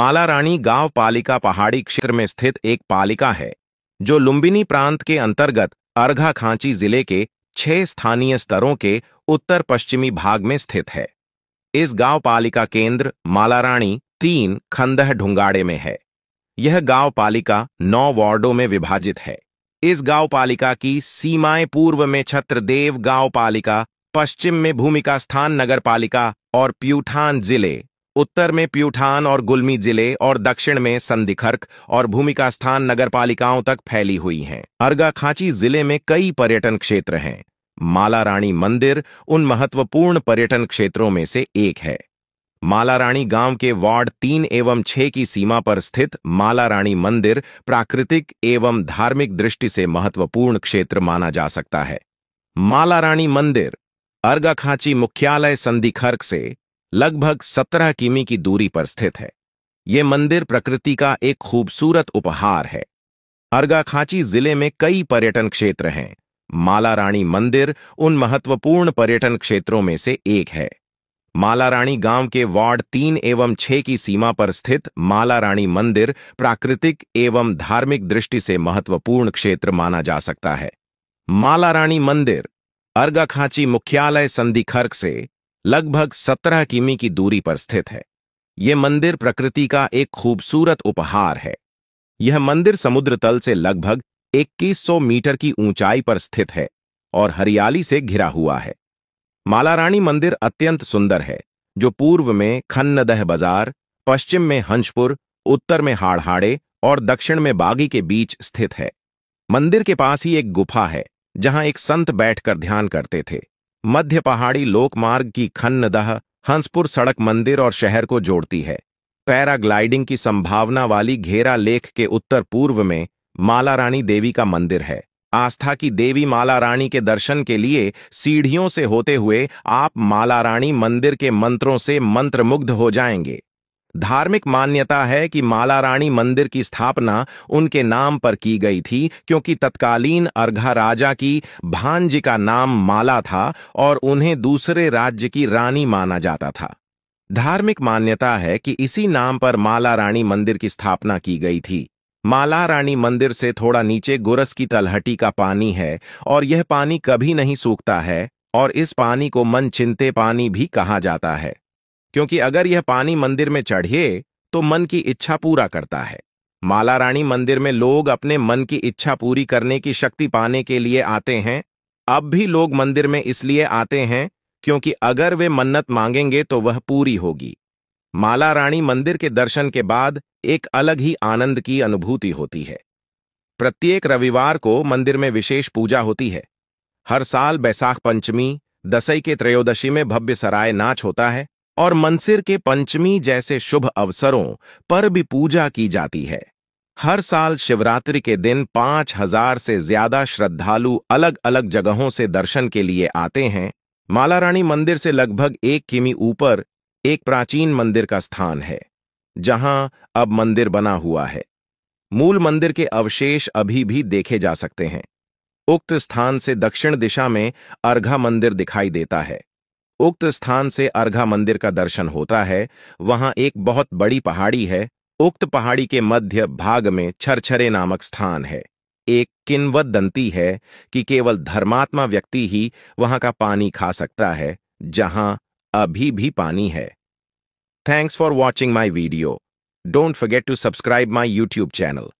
माला रानी गांव पालिका पहाड़ी क्षेत्र में स्थित एक पालिका है जो लुम्बिनी प्रांत के अंतर्गत अर्घा खांची जिले के छह स्थानीय स्तरों के उत्तर पश्चिमी भाग में स्थित है इस गांव पालिका केंद्र मालारानी तीन खंदह ढुंगाड़े में है यह गांव पालिका नौ वार्डो में विभाजित है इस गांव पालिका की सीमाएं पूर्व में छत्रदेव गांव पालिका पश्चिम में भूमिका स्थान नगर पालिका और प्यूठान जिले उत्तर में प्यूठान और गुलमी जिले और दक्षिण में संदिखर्क और भूमिका स्थान पालिकाओं तक फैली हुई हैं खांची जिले में कई पर्यटन क्षेत्र हैं माला रानी मंदिर उन महत्वपूर्ण पर्यटन क्षेत्रों में से एक है माला रानी गांव के वार्ड तीन एवं छह की सीमा पर स्थित माला रानी मंदिर प्राकृतिक एवं धार्मिक दृष्टि से महत्वपूर्ण क्षेत्र माना जा सकता है माला रानी मंदिर अर्गाखांची मुख्यालय संधिखर्क से लगभग 17 किमी की दूरी पर स्थित है ये मंदिर प्रकृति का एक खूबसूरत उपहार है अर्गाखांची जिले में कई पर्यटन क्षेत्र हैं माला रानी मंदिर उन महत्वपूर्ण पर्यटन क्षेत्रों में से एक है माला रानी गांव के वार्ड तीन एवं छह की सीमा पर स्थित माला रानी मंदिर प्राकृतिक एवं धार्मिक दृष्टि से महत्वपूर्ण क्षेत्र माना जा सकता है माला रानी मंदिर अर्गाखांची मुख्यालय संधिखर्क से लगभग 17 किमी की दूरी पर स्थित है ये मंदिर प्रकृति का एक खूबसूरत उपहार है यह मंदिर समुद्र तल से लगभग 2100 मीटर की ऊंचाई पर स्थित है और हरियाली से घिरा हुआ है मालारानी मंदिर अत्यंत सुंदर है जो पूर्व में खन्नदह बाजार पश्चिम में हंसपुर उत्तर में हाड़हाड़े और दक्षिण में बागी के बीच स्थित है मंदिर के पास ही एक गुफा है जहां एक संत बैठकर ध्यान करते थे मध्य पहाड़ी लोकमार्ग की खन्नदह हंसपुर सड़क मंदिर और शहर को जोड़ती है पैराग्लाइडिंग की संभावना वाली घेरा लेख के उत्तर पूर्व में माला रानी देवी का मंदिर है आस्था की देवी माला रानी के दर्शन के लिए सीढ़ियों से होते हुए आप माला रानी मंदिर के मंत्रों से मंत्रमुग्ध हो जाएंगे धार्मिक मान्यता है कि माला रानी मंदिर की स्थापना उनके नाम पर की गई थी क्योंकि तत्कालीन अर्घा राजा की भांजी का नाम माला था और उन्हें दूसरे राज्य की रानी माना जाता था धार्मिक मान्यता है कि इसी नाम पर माला रानी मंदिर की स्थापना की गई थी माला रानी मंदिर से थोड़ा नीचे गुरस की तलहटी का पानी है और यह पानी कभी नहीं सूखता है और इस पानी को मन चिंते पानी भी कहा जाता है क्योंकि अगर यह पानी मंदिर में चढ़िए तो मन की इच्छा पूरा करता है माला रानी मंदिर में लोग अपने मन की इच्छा पूरी करने की शक्ति पाने के लिए आते हैं अब भी लोग मंदिर में इसलिए आते हैं क्योंकि अगर वे मन्नत मांगेंगे तो वह पूरी होगी माला रानी मंदिर के दर्शन के बाद एक अलग ही आनंद की अनुभूति होती है प्रत्येक रविवार को मंदिर में विशेष पूजा होती है हर साल बैसाख पंचमी दसई के त्रयोदशी में भव्य सराय नाच होता है और मंसिर के पंचमी जैसे शुभ अवसरों पर भी पूजा की जाती है हर साल शिवरात्रि के दिन पांच हजार से ज्यादा श्रद्धालु अलग अलग जगहों से दर्शन के लिए आते हैं माला रानी मंदिर से लगभग एक किमी ऊपर एक प्राचीन मंदिर का स्थान है जहां अब मंदिर बना हुआ है मूल मंदिर के अवशेष अभी भी देखे जा सकते हैं उक्त स्थान से दक्षिण दिशा में अर्घा मंदिर दिखाई देता है उक्त स्थान से अर्घा मंदिर का दर्शन होता है वहां एक बहुत बड़ी पहाड़ी है उक्त पहाड़ी के मध्य भाग में छरछरे नामक स्थान है एक दंती है कि केवल धर्मात्मा व्यक्ति ही वहां का पानी खा सकता है जहां अभी भी पानी है thanks for watching my video don't forget to subscribe my YouTube channel